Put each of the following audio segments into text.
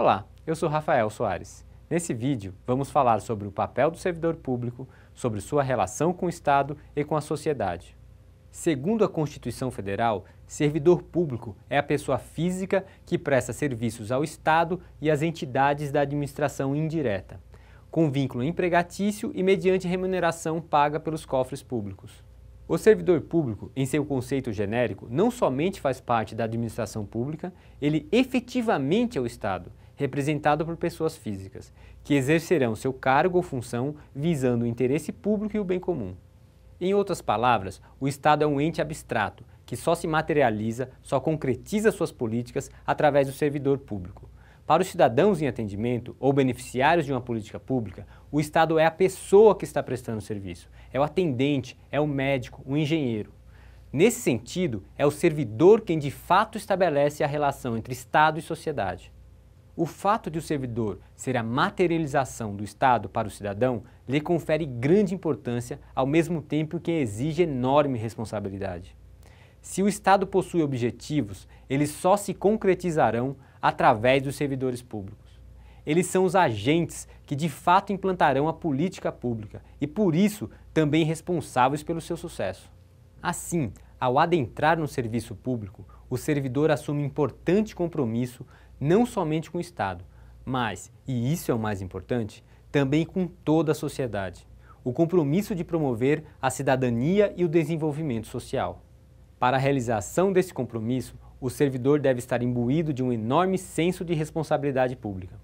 Olá, eu sou Rafael Soares. Nesse vídeo, vamos falar sobre o papel do servidor público, sobre sua relação com o Estado e com a sociedade. Segundo a Constituição Federal, servidor público é a pessoa física que presta serviços ao Estado e às entidades da administração indireta, com vínculo empregatício e mediante remuneração paga pelos cofres públicos. O servidor público, em seu conceito genérico, não somente faz parte da administração pública, ele efetivamente é o Estado representado por pessoas físicas, que exercerão seu cargo ou função visando o interesse público e o bem comum. Em outras palavras, o Estado é um ente abstrato, que só se materializa, só concretiza suas políticas através do servidor público. Para os cidadãos em atendimento ou beneficiários de uma política pública, o Estado é a pessoa que está prestando o serviço, é o atendente, é o médico, o engenheiro. Nesse sentido, é o servidor quem de fato estabelece a relação entre Estado e sociedade. O fato de o servidor ser a materialização do Estado para o cidadão lhe confere grande importância, ao mesmo tempo que exige enorme responsabilidade. Se o Estado possui objetivos, eles só se concretizarão através dos servidores públicos. Eles são os agentes que de fato implantarão a política pública e, por isso, também responsáveis pelo seu sucesso. Assim, ao adentrar no serviço público, o servidor assume importante compromisso não somente com o Estado, mas, e isso é o mais importante, também com toda a sociedade. O compromisso de promover a cidadania e o desenvolvimento social. Para a realização desse compromisso, o servidor deve estar imbuído de um enorme senso de responsabilidade pública.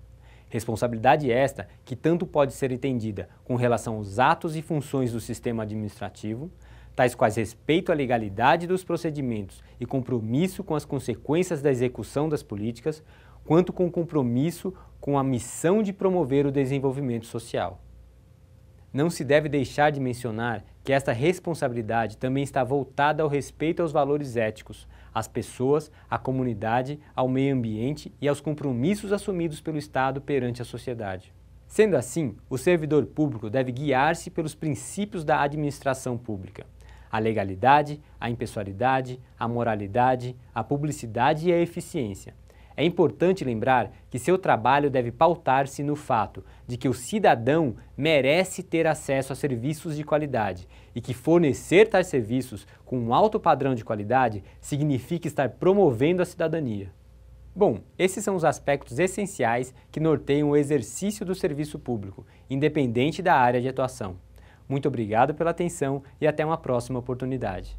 Responsabilidade esta que tanto pode ser entendida com relação aos atos e funções do sistema administrativo, tais quais respeito à legalidade dos procedimentos e compromisso com as consequências da execução das políticas, quanto com o compromisso com a missão de promover o desenvolvimento social. Não se deve deixar de mencionar que esta responsabilidade também está voltada ao respeito aos valores éticos, às pessoas, à comunidade, ao meio ambiente e aos compromissos assumidos pelo Estado perante a sociedade. Sendo assim, o servidor público deve guiar-se pelos princípios da administração pública a legalidade, a impessoalidade, a moralidade, a publicidade e a eficiência. É importante lembrar que seu trabalho deve pautar-se no fato de que o cidadão merece ter acesso a serviços de qualidade e que fornecer tais serviços com um alto padrão de qualidade significa estar promovendo a cidadania. Bom, esses são os aspectos essenciais que norteiam o exercício do serviço público, independente da área de atuação. Muito obrigado pela atenção e até uma próxima oportunidade.